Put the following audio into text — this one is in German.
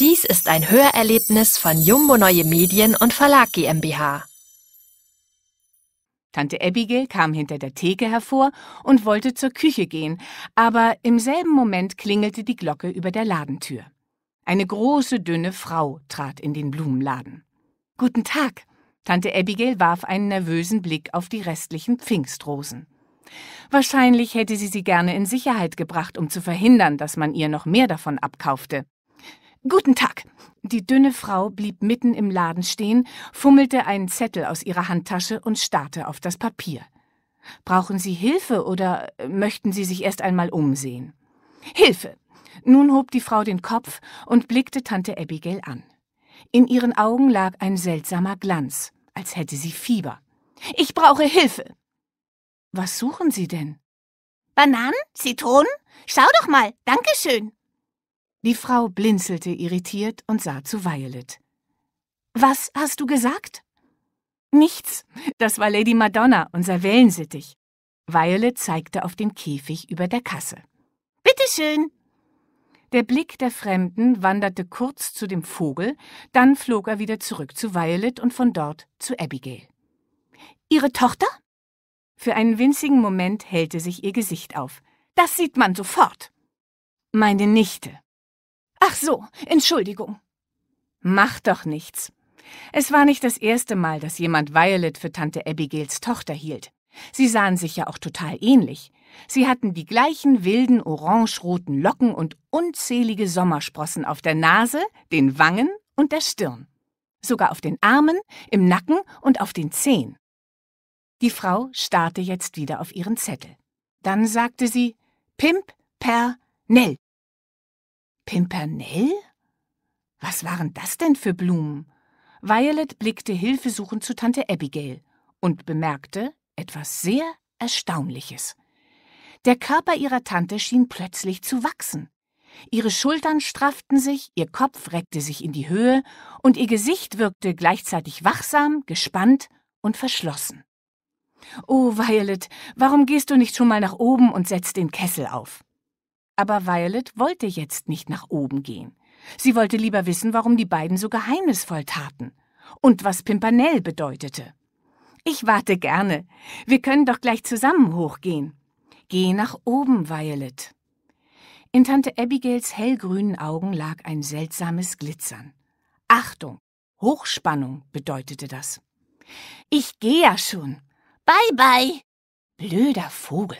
Dies ist ein Hörerlebnis von Jumbo Neue Medien und Verlag GmbH. Tante Abigail kam hinter der Theke hervor und wollte zur Küche gehen, aber im selben Moment klingelte die Glocke über der Ladentür. Eine große, dünne Frau trat in den Blumenladen. Guten Tag. Tante Abigail warf einen nervösen Blick auf die restlichen Pfingstrosen. Wahrscheinlich hätte sie sie gerne in Sicherheit gebracht, um zu verhindern, dass man ihr noch mehr davon abkaufte. Guten Tag. Die dünne Frau blieb mitten im Laden stehen, fummelte einen Zettel aus ihrer Handtasche und starrte auf das Papier. Brauchen Sie Hilfe oder äh, möchten Sie sich erst einmal umsehen? Hilfe! Nun hob die Frau den Kopf und blickte Tante Abigail an. In ihren Augen lag ein seltsamer Glanz, als hätte sie Fieber. Ich brauche Hilfe! Was suchen Sie denn? Bananen? Zitronen? Schau doch mal, Dankeschön! Die Frau blinzelte irritiert und sah zu Violet. Was hast du gesagt? Nichts. Das war Lady Madonna, unser Wellensittich. Violet zeigte auf den Käfig über der Kasse. Bitteschön. Der Blick der Fremden wanderte kurz zu dem Vogel, dann flog er wieder zurück zu Violet und von dort zu Abigail. Ihre Tochter? Für einen winzigen Moment hellte sich ihr Gesicht auf. Das sieht man sofort. Meine Nichte, Ach so, Entschuldigung. Mach doch nichts. Es war nicht das erste Mal, dass jemand Violet für Tante Abigails Tochter hielt. Sie sahen sich ja auch total ähnlich. Sie hatten die gleichen wilden orange-roten Locken und unzählige Sommersprossen auf der Nase, den Wangen und der Stirn. Sogar auf den Armen, im Nacken und auf den Zehen. Die Frau starrte jetzt wieder auf ihren Zettel. Dann sagte sie Pimp per Nell. Pimpernell? Was waren das denn für Blumen? Violet blickte hilfesuchend zu Tante Abigail und bemerkte etwas sehr Erstaunliches. Der Körper ihrer Tante schien plötzlich zu wachsen. Ihre Schultern strafften sich, ihr Kopf reckte sich in die Höhe und ihr Gesicht wirkte gleichzeitig wachsam, gespannt und verschlossen. Oh, Violet, warum gehst du nicht schon mal nach oben und setzt den Kessel auf? Aber Violet wollte jetzt nicht nach oben gehen. Sie wollte lieber wissen, warum die beiden so geheimnisvoll taten und was Pimpernel bedeutete. Ich warte gerne. Wir können doch gleich zusammen hochgehen. Geh nach oben, Violet. In Tante Abigails hellgrünen Augen lag ein seltsames Glitzern. Achtung, Hochspannung bedeutete das. Ich gehe ja schon. Bye bye. Blöder Vogel.